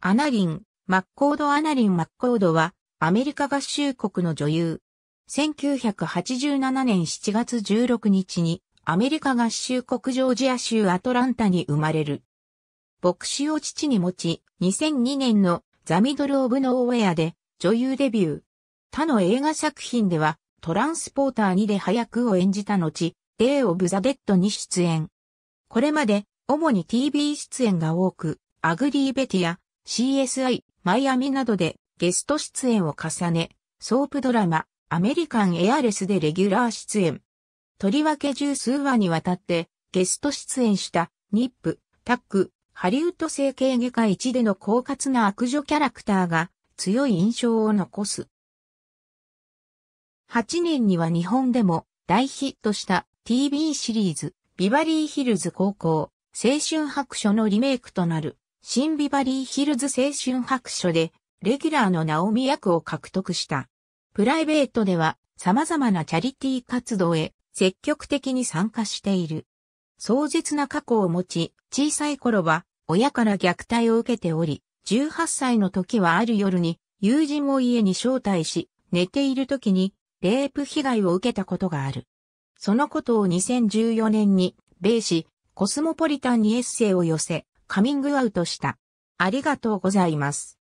アナリン、マッコード・アナリン・マッコードは、アメリカ合衆国の女優。1987年7月16日に、アメリカ合衆国ジョージア州アトランタに生まれる。牧師を父に持ち、2002年のザ・ミドル・オブ・ノーウェアで女優デビュー。他の映画作品では、トランスポーター2で早くを演じた後、デイ・オブ・ザ・デッドに出演。これまで、主に TV 出演が多く、アグリー・ベティア、CSI、マイアミなどでゲスト出演を重ね、ソープドラマ、アメリカンエアレスでレギュラー出演。とりわけ十数話にわたってゲスト出演したニップ、タック、ハリウッド整形外科一での狡猾な悪女キャラクターが強い印象を残す。8年には日本でも大ヒットした TV シリーズ、ビバリーヒルズ高校、青春白書のリメイクとなるシンビバリーヒルズ青春白書で、レギュラーのナオミ役を獲得した。プライベートでは、様々なチャリティー活動へ積極的に参加している。壮絶な過去を持ち、小さい頃は親から虐待を受けており、18歳の時はある夜に友人を家に招待し、寝ている時にレイプ被害を受けたことがある。そのことを2014年に、米紙、コスモポリタンにエッセイを寄せ、カミングアウトした。ありがとうございます。